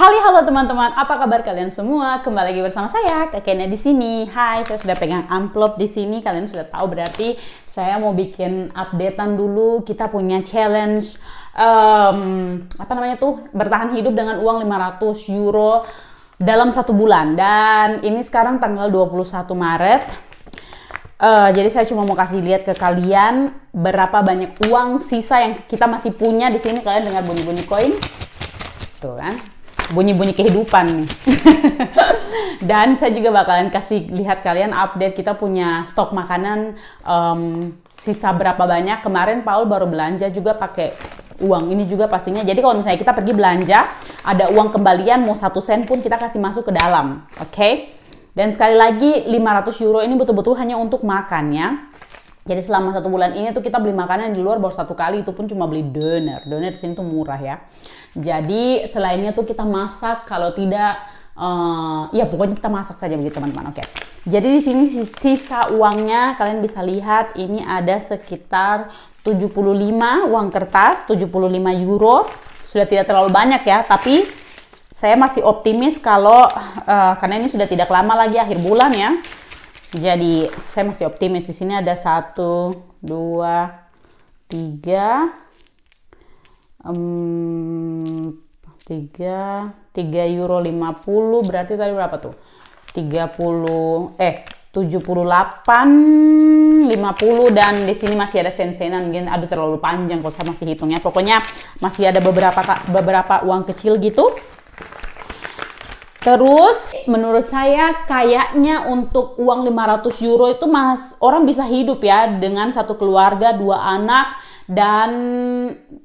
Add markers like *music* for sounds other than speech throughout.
Halo halo teman-teman, apa kabar kalian semua? Kembali lagi bersama saya, kakeknya di sini. Hai, saya sudah pegang amplop di sini. Kalian sudah tahu berarti saya mau bikin updatean dulu. Kita punya challenge um, apa namanya tuh bertahan hidup dengan uang 500 euro dalam satu bulan. Dan ini sekarang tanggal 21 Maret. Uh, jadi saya cuma mau kasih lihat ke kalian berapa banyak uang sisa yang kita masih punya di sini. Kalian dengar bunyi-bunyi koin, tuh kan? bunyi-bunyi kehidupan nih. *laughs* Dan saya juga bakalan kasih lihat kalian update kita punya stok makanan um, sisa berapa banyak. Kemarin Paul baru belanja juga pakai uang ini juga pastinya. Jadi kalau misalnya kita pergi belanja, ada uang kembalian mau satu sen pun kita kasih masuk ke dalam, oke? Okay? Dan sekali lagi 500 euro ini betul-betul hanya untuk makan ya. Jadi selama satu bulan ini tuh kita beli makanan di luar baru satu kali itu pun cuma beli doner. Doner di sini tuh murah ya. Jadi selainnya tuh kita masak kalau tidak uh, ya pokoknya kita masak saja begitu teman-teman. Oke. Okay. Jadi di sini sisa uangnya kalian bisa lihat ini ada sekitar 75 uang kertas, 75 euro. Sudah tidak terlalu banyak ya, tapi saya masih optimis kalau uh, karena ini sudah tidak lama lagi akhir bulan ya jadi saya masih optimis di sini ada satu, dua, tiga, um, tiga, tiga euro lima puluh. berarti tadi berapa tuh? Tiga puluh, eh tujuh puluh delapan lima puluh dan di sini masih ada sen-senan mungkin aduh terlalu panjang kalau saya masih hitungnya pokoknya masih ada beberapa beberapa uang kecil gitu Terus menurut saya kayaknya untuk uang 500 euro itu mas orang bisa hidup ya dengan satu keluarga, dua anak dan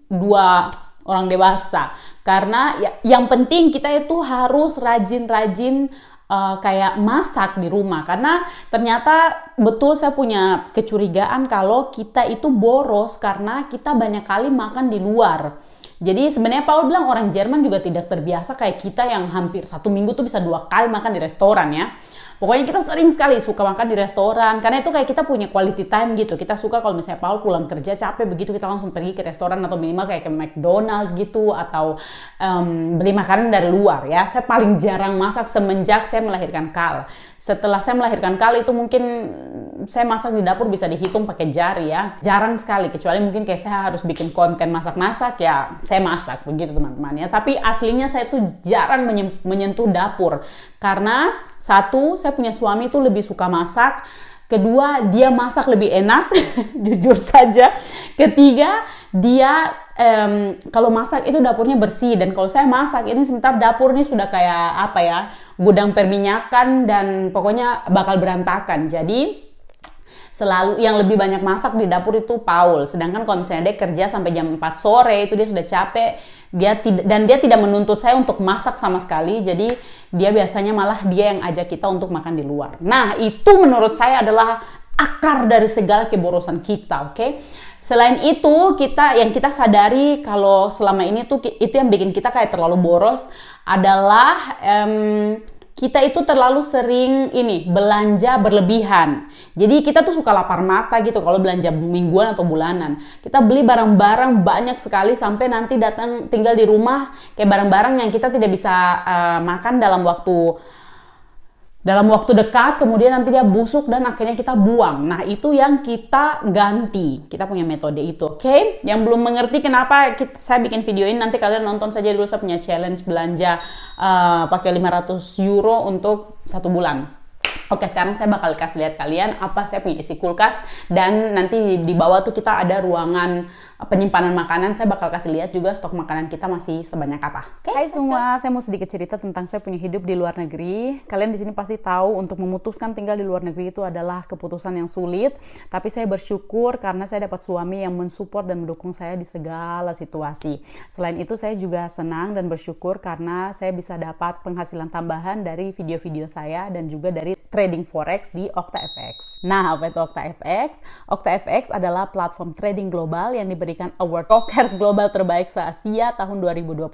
dua orang dewasa. Karena ya, yang penting kita itu harus rajin-rajin uh, kayak masak di rumah karena ternyata betul saya punya kecurigaan kalau kita itu boros karena kita banyak kali makan di luar. Jadi sebenarnya Paul bilang orang Jerman juga tidak terbiasa kayak kita yang hampir satu minggu tuh bisa dua kali makan di restoran ya. Pokoknya kita sering sekali suka makan di restoran karena itu kayak kita punya quality time gitu. Kita suka kalau misalnya Paul pulang kerja capek begitu kita langsung pergi ke restoran atau minimal kayak ke McDonald gitu atau um, beli makanan dari luar ya. Saya paling jarang masak semenjak saya melahirkan Kal. Setelah saya melahirkan Kal itu mungkin saya masak di dapur bisa dihitung pakai jari ya. Jarang sekali kecuali mungkin kayak saya harus bikin konten masak-masak ya saya masak begitu teman-teman ya. Tapi aslinya saya tuh jarang menyentuh dapur karena satu, saya punya suami itu lebih suka masak. Kedua, dia masak lebih enak, *laughs* jujur saja. Ketiga, dia um, kalau masak itu dapurnya bersih dan kalau saya masak ini sebentar dapurnya sudah kayak apa ya, gudang perminyakan dan pokoknya bakal berantakan. Jadi selalu yang lebih banyak masak di dapur itu Paul sedangkan kalau misalnya dia kerja sampai jam 4 sore itu dia sudah capek dia dan dia tidak menuntut saya untuk masak sama sekali jadi dia biasanya malah dia yang ajak kita untuk makan di luar nah itu menurut saya adalah akar dari segala keborosan kita, oke? Okay? Selain itu, kita yang kita sadari kalau selama ini tuh itu yang bikin kita kayak terlalu boros adalah um, kita itu terlalu sering ini belanja berlebihan. Jadi kita tuh suka lapar mata gitu kalau belanja mingguan atau bulanan. Kita beli barang-barang banyak sekali sampai nanti datang tinggal di rumah kayak barang-barang yang kita tidak bisa uh, makan dalam waktu dalam waktu dekat kemudian nanti dia busuk dan akhirnya kita buang. Nah itu yang kita ganti. Kita punya metode itu, oke? Okay? Yang belum mengerti kenapa kita, saya bikin video ini nanti kalian nonton saja dulu saya punya challenge belanja uh, pakai 500 euro untuk satu bulan Oke, sekarang saya bakal kasih lihat kalian apa saya punya isi kulkas dan nanti di bawah tuh kita ada ruangan eh, penyimpanan makanan. Saya bakal kasih lihat juga stok makanan kita masih sebanyak apa. Okay, Hai semua, saya mau sedikit cerita tentang saya punya hidup di luar negeri. Kalian di sini pasti tahu untuk memutuskan tinggal di luar negeri itu adalah keputusan yang sulit, tapi saya bersyukur karena saya dapat suami yang mensupport dan mendukung saya di segala situasi. Selain itu saya juga senang dan bersyukur karena saya bisa dapat penghasilan tambahan dari video-video saya dan juga dari trading forex di OctaFX. Nah, apa itu OctaFX? OctaFX adalah platform trading global yang diberikan award broker global terbaik se-Asia tahun 2022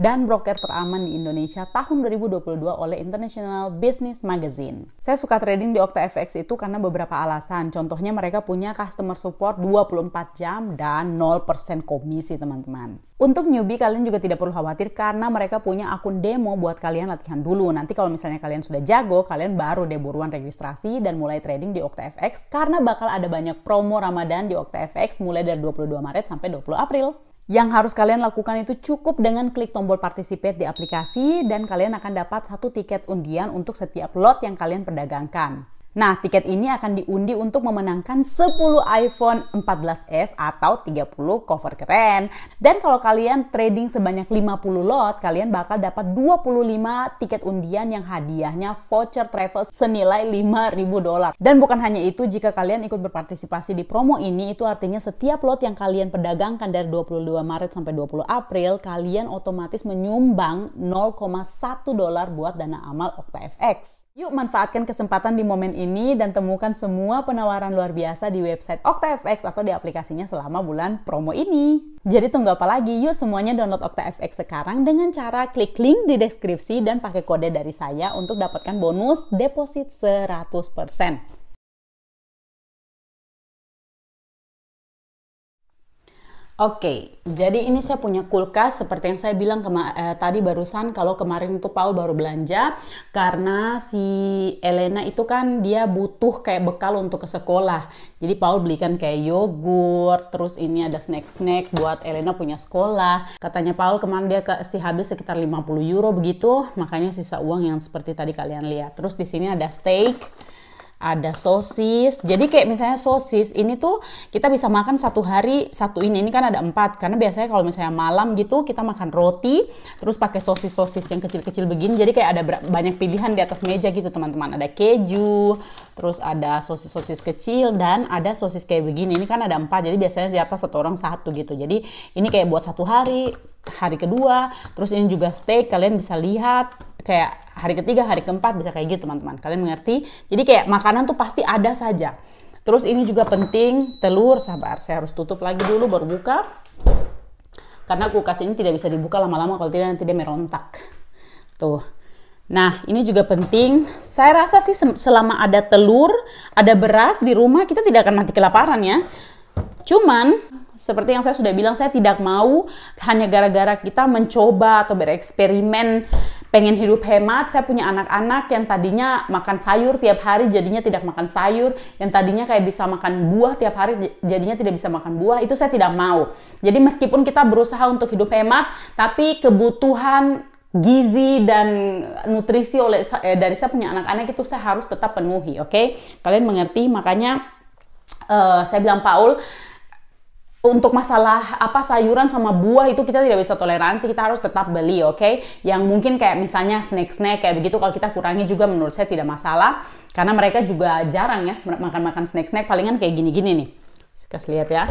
dan broker teraman di Indonesia tahun 2022 oleh International Business Magazine. Saya suka trading di OctaFX itu karena beberapa alasan. Contohnya mereka punya customer support 24 jam dan 0% komisi, teman-teman. Untuk newbie kalian juga tidak perlu khawatir karena mereka punya akun demo buat kalian latihan dulu. Nanti kalau misalnya kalian sudah jago, kalian baru deh buruan registrasi dan mulai trading di OctaFX karena bakal ada banyak promo Ramadan di OctaFX mulai dari 22 Maret sampai 20 April. Yang harus kalian lakukan itu cukup dengan klik tombol participate di aplikasi dan kalian akan dapat satu tiket undian untuk setiap lot yang kalian perdagangkan. Nah, tiket ini akan diundi untuk memenangkan 10 iPhone 14s atau 30 cover keren. Dan kalau kalian trading sebanyak 50 lot, kalian bakal dapat 25 tiket undian yang hadiahnya voucher travel senilai 5.000 dolar. Dan bukan hanya itu, jika kalian ikut berpartisipasi di promo ini, itu artinya setiap lot yang kalian pedagangkan dari 22 Maret sampai 20 April, kalian otomatis menyumbang 0,1 dolar buat dana amal OctaFX. Yuk manfaatkan kesempatan di momen ini dan temukan semua penawaran luar biasa di website OctaFX atau di aplikasinya selama bulan promo ini. Jadi tunggu apa lagi? Yuk semuanya download OctaFX sekarang dengan cara klik link di deskripsi dan pakai kode dari saya untuk dapatkan bonus deposit 100%. Oke, jadi ini saya punya kulkas seperti yang saya bilang eh, tadi barusan kalau kemarin itu Paul baru belanja karena si Elena itu kan dia butuh kayak bekal untuk ke sekolah. Jadi Paul belikan kayak yogurt, terus ini ada snack-snack buat Elena punya sekolah. Katanya Paul kemarin dia ke si habis sekitar 50 euro begitu, makanya sisa uang yang seperti tadi kalian lihat. Terus di sini ada steak ada sosis. Jadi kayak misalnya sosis ini tuh kita bisa makan satu hari satu ini. Ini kan ada empat karena biasanya kalau misalnya malam gitu kita makan roti terus pakai sosis-sosis yang kecil-kecil begini. Jadi kayak ada banyak pilihan di atas meja gitu teman-teman. Ada keju, terus ada sosis-sosis kecil dan ada sosis kayak begini. Ini kan ada empat jadi biasanya di atas satu orang satu gitu. Jadi ini kayak buat satu hari hari kedua terus ini juga steak kalian bisa lihat kayak hari ketiga, hari keempat bisa kayak gitu teman-teman. Kalian mengerti? Jadi kayak makanan tuh pasti ada saja. Terus ini juga penting telur sabar. Saya harus tutup lagi dulu baru buka. Karena kulkas ini tidak bisa dibuka lama-lama kalau tidak nanti dia merontak. Tuh. Nah, ini juga penting. Saya rasa sih selama ada telur, ada beras di rumah kita tidak akan mati kelaparan ya. Cuman seperti yang saya sudah bilang, saya tidak mau hanya gara-gara kita mencoba atau bereksperimen pengen hidup hemat, saya punya anak-anak yang tadinya makan sayur tiap hari jadinya tidak makan sayur, yang tadinya kayak bisa makan buah tiap hari jadinya tidak bisa makan buah, itu saya tidak mau. Jadi meskipun kita berusaha untuk hidup hemat, tapi kebutuhan gizi dan nutrisi oleh eh, dari saya punya anak-anak itu saya harus tetap penuhi, oke? Okay? Kalian mengerti? Makanya uh, saya bilang Paul untuk masalah apa sayuran sama buah itu kita tidak bisa toleransi kita harus tetap beli oke okay? yang mungkin kayak misalnya snack snack kayak begitu kalau kita kurangi juga menurut saya tidak masalah karena mereka juga jarang ya makan makan snack snack palingan kayak gini gini nih Suka lihat ya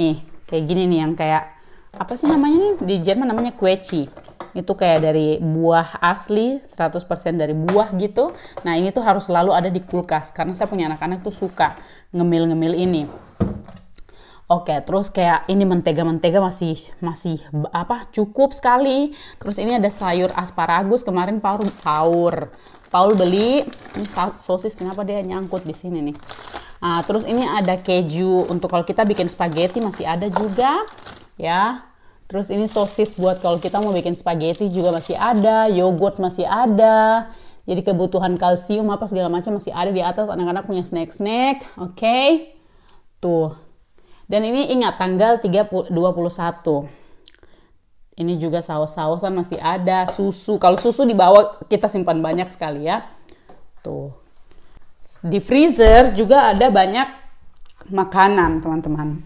nih kayak gini nih yang kayak apa sih namanya nih di Jerman namanya kueci itu kayak dari buah asli 100% dari buah gitu nah ini tuh harus selalu ada di kulkas karena saya punya anak-anak tuh suka ngemil-ngemil ini Oke, terus kayak ini mentega-mentega masih masih apa cukup sekali. Terus ini ada sayur asparagus kemarin Paul Paul Paul beli ini sosis kenapa dia nyangkut di sini nih. Nah, terus ini ada keju untuk kalau kita bikin spaghetti masih ada juga ya. Terus ini sosis buat kalau kita mau bikin spaghetti juga masih ada, yogurt masih ada. Jadi kebutuhan kalsium apa segala macam masih ada di atas anak-anak punya snack-snack, oke? Okay? Tuh, dan ini ingat tanggal 30, 21 ini juga saus-sausan masih ada susu kalau susu dibawa kita simpan banyak sekali ya tuh di freezer juga ada banyak makanan teman-teman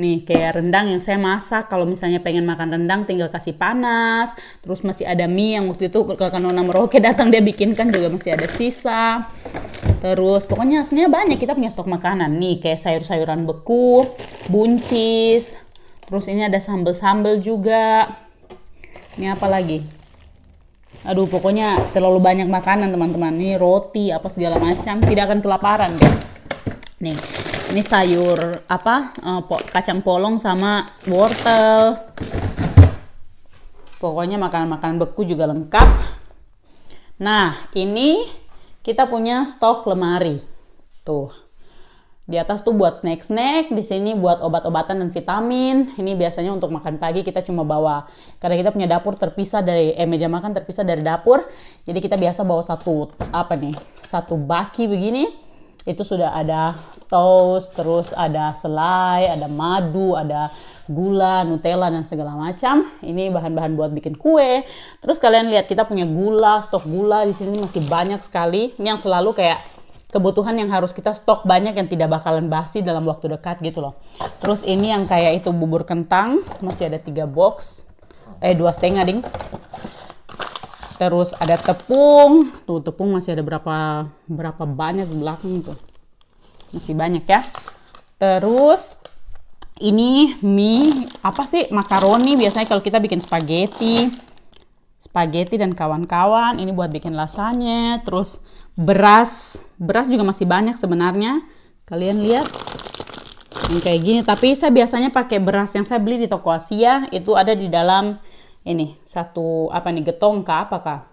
Nih kayak rendang yang saya masak. Kalau misalnya pengen makan rendang tinggal kasih panas. Terus masih ada mie yang waktu itu kakak Nona Merauke datang dia bikinkan juga masih ada sisa. Terus pokoknya sebenarnya banyak kita punya stok makanan. Nih kayak sayur-sayuran beku, buncis. Terus ini ada sambal-sambal juga. Ini apa lagi? Aduh pokoknya terlalu banyak makanan teman-teman. Nih roti apa segala macam. Tidak akan kelaparan deh. Nih ini sayur apa eh, kacang polong sama wortel pokoknya makanan-makanan beku juga lengkap nah ini kita punya stok lemari tuh di atas tuh buat snack-snack, di sini buat obat-obatan dan vitamin. Ini biasanya untuk makan pagi kita cuma bawa karena kita punya dapur terpisah dari eh meja makan terpisah dari dapur. Jadi kita biasa bawa satu apa nih? Satu baki begini itu sudah ada toast, terus ada selai, ada madu, ada gula, Nutella dan segala macam. Ini bahan-bahan buat bikin kue. Terus kalian lihat kita punya gula, stok gula di sini masih banyak sekali. Ini yang selalu kayak kebutuhan yang harus kita stok banyak yang tidak bakalan basi dalam waktu dekat gitu loh. Terus ini yang kayak itu bubur kentang masih ada tiga box, eh dua setengah ding. Terus ada tepung. Tuh tepung masih ada berapa berapa banyak di belakang tuh. Masih banyak ya. Terus ini mie apa sih makaroni biasanya kalau kita bikin spaghetti spaghetti dan kawan-kawan ini buat bikin lasanya terus beras beras juga masih banyak sebenarnya kalian lihat ini kayak gini tapi saya biasanya pakai beras yang saya beli di toko Asia itu ada di dalam ini satu apa nih getong kah apakah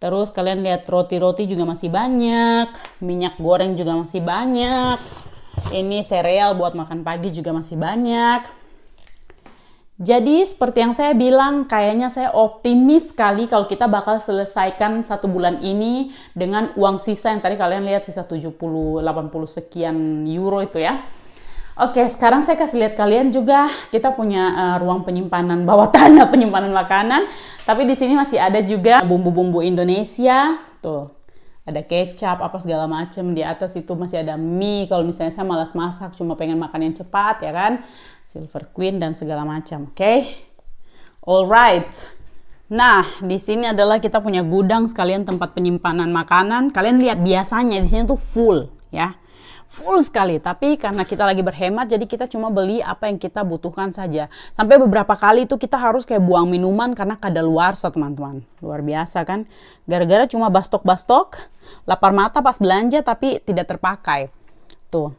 terus kalian lihat roti-roti juga masih banyak minyak goreng juga masih banyak ini sereal buat makan pagi juga masih banyak jadi seperti yang saya bilang kayaknya saya optimis sekali kalau kita bakal selesaikan satu bulan ini dengan uang sisa yang tadi kalian lihat sisa 70 80 sekian euro itu ya Oke, sekarang saya kasih lihat kalian juga kita punya uh, ruang penyimpanan bawah *laughs* tanah, penyimpanan makanan. Tapi di sini masih ada juga bumbu-bumbu Indonesia. Tuh, ada kecap apa segala macem di atas itu masih ada mie. Kalau misalnya saya malas masak, cuma pengen makan yang cepat ya kan. Silver Queen dan segala macam. Oke, okay? alright. Nah, di sini adalah kita punya gudang sekalian tempat penyimpanan makanan. Kalian lihat biasanya di sini tuh full ya full sekali. Tapi karena kita lagi berhemat, jadi kita cuma beli apa yang kita butuhkan saja. Sampai beberapa kali itu kita harus kayak buang minuman karena kadaluarsa teman-teman. Luar biasa kan? Gara-gara cuma bastok-bastok, lapar mata pas belanja tapi tidak terpakai. Tuh.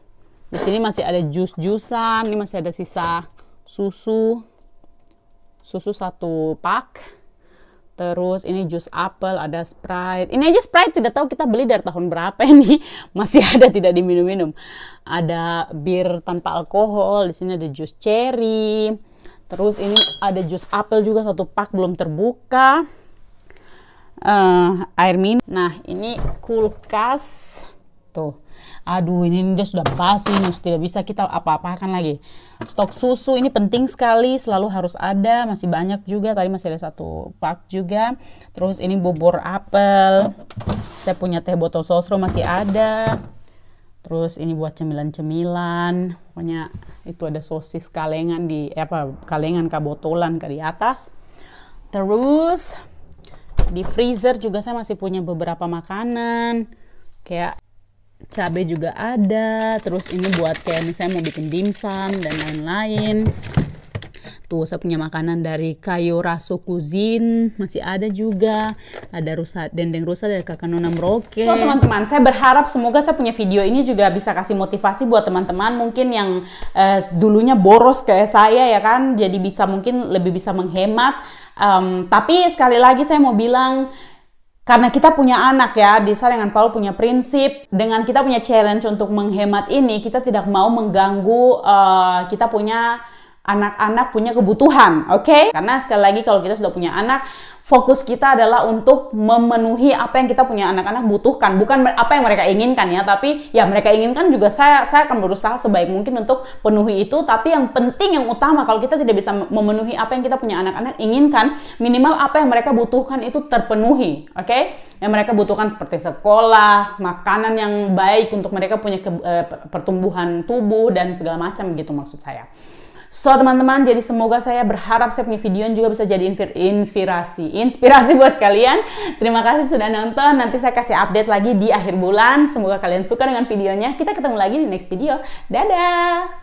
Di sini masih ada jus-jusan, ini masih ada sisa susu. Susu satu pak Terus ini jus apel, ada Sprite. Ini aja Sprite tidak tahu kita beli dari tahun berapa ini. *laughs* Masih ada tidak diminum-minum. Ada bir tanpa alkohol, di sini ada jus cherry. Terus ini ada jus apel juga satu pak belum terbuka. Uh, air minum. Nah, ini kulkas. Tuh aduh ini, dia sudah basi ini tidak bisa kita apa-apakan lagi stok susu ini penting sekali selalu harus ada masih banyak juga tadi masih ada satu pak juga terus ini bubur apel saya punya teh botol sosro masih ada terus ini buat cemilan-cemilan pokoknya itu ada sosis kalengan di eh, apa kalengan kabotolan ke di atas terus di freezer juga saya masih punya beberapa makanan kayak cabai juga ada terus ini buat kayak misalnya mau bikin dimsum dan lain-lain tuh saya punya makanan dari kayu raso kuzin masih ada juga ada rusa dendeng rusa dari kakak nona Meroke. so teman-teman saya berharap semoga saya punya video ini juga bisa kasih motivasi buat teman-teman mungkin yang eh, dulunya boros kayak saya ya kan jadi bisa mungkin lebih bisa menghemat um, tapi sekali lagi saya mau bilang karena kita punya anak ya, Disa dengan Paul punya prinsip. Dengan kita punya challenge untuk menghemat ini, kita tidak mau mengganggu uh, kita punya anak-anak punya kebutuhan, oke? Okay? Karena sekali lagi kalau kita sudah punya anak, fokus kita adalah untuk memenuhi apa yang kita punya anak-anak butuhkan, bukan apa yang mereka inginkan ya, tapi ya mereka inginkan juga saya saya akan berusaha sebaik mungkin untuk penuhi itu, tapi yang penting yang utama kalau kita tidak bisa memenuhi apa yang kita punya anak-anak inginkan, minimal apa yang mereka butuhkan itu terpenuhi, oke? Okay? Yang mereka butuhkan seperti sekolah, makanan yang baik untuk mereka punya ke, eh, pertumbuhan tubuh dan segala macam gitu maksud saya. So teman-teman, jadi semoga saya berharap saya punya video juga bisa jadi inspirasi, inspirasi buat kalian. Terima kasih sudah nonton. Nanti saya kasih update lagi di akhir bulan. Semoga kalian suka dengan videonya. Kita ketemu lagi di next video. Dadah.